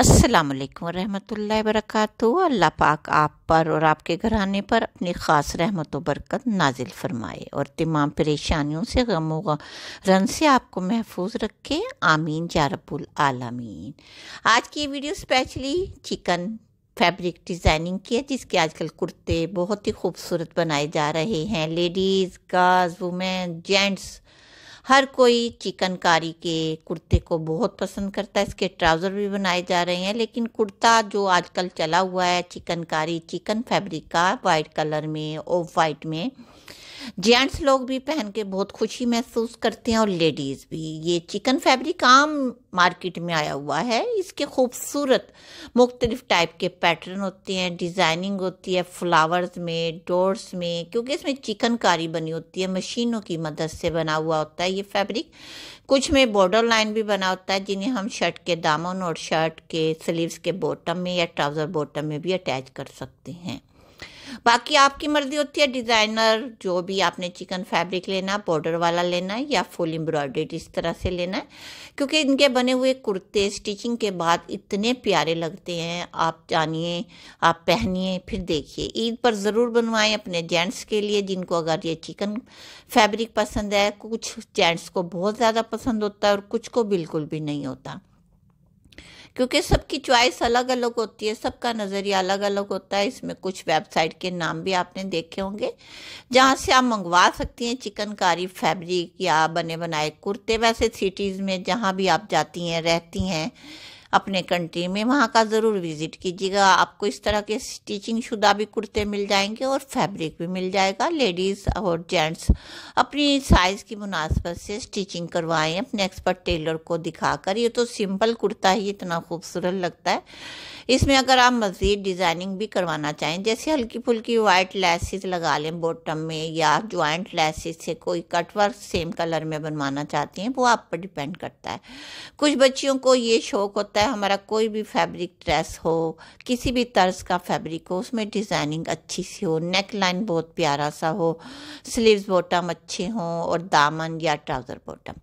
असलकम वरहमल वरक अल्लाह पाक आप पर और आपके घराने पर अपनी ख़ास रहमत बरकत नाजिल फ़रमाए और तमाम परेशानियों से गम रन से आपको महफूज रखे आमीन जारबुल आलमीन आज की video specially chikan fabric designing की है जिसके आजकल कुर्ते बहुत ही खूबसूरत बनाए जा रहे हैं लेडीज़ गर्ल्स वुमेन जेंट्स हर कोई चिकनकारी के कुर्ते को बहुत पसंद करता है इसके ट्राउज़र भी बनाए जा रहे हैं लेकिन कुर्ता जो आजकल चला हुआ है चिकनकारी चिकन फैब्रिक का वाइट कलर में ऑफ वाइट में जेंट्स लोग भी पहन के बहुत खुशी महसूस करते हैं और लेडीज़ भी ये चिकन फैब्रिक आम मार्केट में आया हुआ है इसके खूबसूरत मुख्तलिफ़ टाइप के पैटर्न होते हैं डिज़ाइनिंग होती है फ्लावर्स में डोर्स में क्योंकि इसमें चिकनकारी बनी होती है मशीनों की मदद से बना हुआ होता है ये फैब्रिक कुछ में बॉर्डर लाइन भी बना होता है जिन्हें हम शर्ट के दामन और शर्ट के स्लीव्स के बॉटम में या ट्राउज़र बॉटम में भी अटैच कर सकते हैं बाकी आपकी मर्जी होती है डिज़ाइनर जो भी आपने चिकन फैब्रिक लेना बॉर्डर वाला लेना है या फुल एम्ब्रॉयडरी इस तरह से लेना है क्योंकि इनके बने हुए कुर्ते स्टिचिंग के बाद इतने प्यारे लगते हैं आप जानिए आप पहनिए फिर देखिए ईद पर ज़रूर बनवाएं अपने जेंट्स के लिए जिनको अगर ये चिकन फैब्रिक पसंद है कुछ जेंट्स को बहुत ज़्यादा पसंद होता है और कुछ को बिल्कुल भी नहीं होता क्योंकि सबकी चॉइस अलग अलग होती है सबका नज़रिया अलग अलग होता है इसमें कुछ वेबसाइट के नाम भी आपने देखे होंगे जहाँ से आप मंगवा सकती हैं चिकनकारी फैब्रिक या बने बनाए कुर्ते वैसे सिटीज़ में जहाँ भी आप जाती हैं रहती हैं अपने कंट्री में वहाँ का ज़रूर विज़िट कीजिएगा आपको इस तरह के स्टिचिंग शुदा भी कुर्ते मिल जाएंगे और फैब्रिक भी मिल जाएगा लेडीज़ और जेंट्स अपनी साइज़ की मुनासबत से स्टिचिंग करवाएं अपने एक्सपर्ट टेलर को दिखाकर ये तो सिंपल कुर्ता ही इतना खूबसूरत लगता है इसमें अगर आप मज़ीद डिज़ाइनिंग भी करवाना चाहें जैसे हल्की फुल्की वाइट लेसिस लगा लें बॉटम में या ज्वाइंट लेसिस से कोई कटवर्क सेम कलर में बनवाना चाहती हैं वो आप पर डिपेंड करता है कुछ बच्चियों को ये शौक़ होता है है हमारा कोई भी फैब्रिक ड्रेस हो किसी भी तर्ज का फैब्रिक हो उसमें डिज़ाइनिंग अच्छी सी हो नेक लाइन बहुत प्यारा सा हो स्लीव्स बॉटम अच्छे हों और दामन या ट्राउज़र बॉटम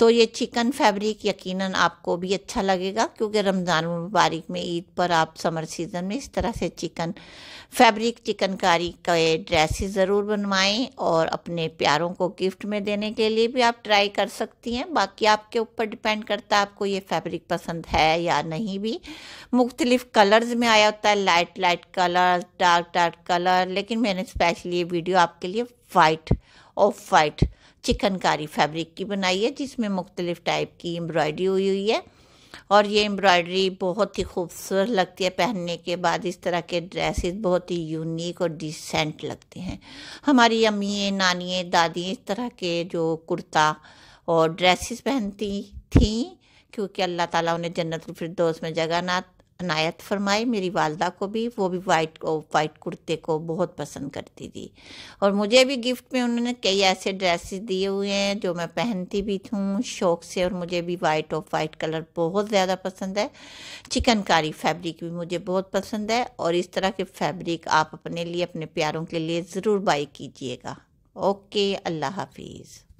तो ये चिकन फैब्रिक यकीनन आपको भी अच्छा लगेगा क्योंकि रमज़ान मुबारक में ईद पर आप समर सीज़न में इस तरह से चिकन फैब्रिक चिकनकारी के ड्रेसेस ज़रूर बनवाएं और अपने प्यारों को गिफ्ट में देने के लिए भी आप ट्राई कर सकती हैं बाकी आपके ऊपर डिपेंड करता है आपको ये फैब्रिक पसंद है या नहीं भी मुख्तलिफ़ कलर्स में आया होता है light light colour dark dark colour लेकिन मैंने स्पेशली ये वीडियो आपके लिए white off white chikankari fabric की बनाई है जिसमें मुख्तलिफ़ टाइप की एम्ब्रॉयडरी हुई हुई है और ये एम्ब्रॉयडरी बहुत ही खूबसूरत लगती है पहनने के बाद इस तरह के ड्रेसेस बहुत ही यूनिक और डिसेंट लगते हैं हमारी अम्मी नानिए दादी इस तरह के जो कुर्ता और ड्रेसेस पहनती थी क्योंकि अल्लाह ताला उन्हें दोस्त में जगह ना अनायत तो फरमाई मेरी वालदा को भी वो भी वाइट को वाइट कुर्ते को बहुत पसंद करती थी और मुझे भी गिफ्ट में उन्होंने कई ऐसे ड्रेसेस दिए हुए हैं जो मैं पहनती भी थूँ शौक से और मुझे भी वाइट ऑफ वाइट कलर बहुत ज़्यादा पसंद है चिकनकारी फैब्रिक भी मुझे बहुत पसंद है और इस तरह के फैब्रिक आप अपने लिए अपने प्यारों के लिए ज़रूर बाई कीजिएगा ओके अल्लाह हाफिज़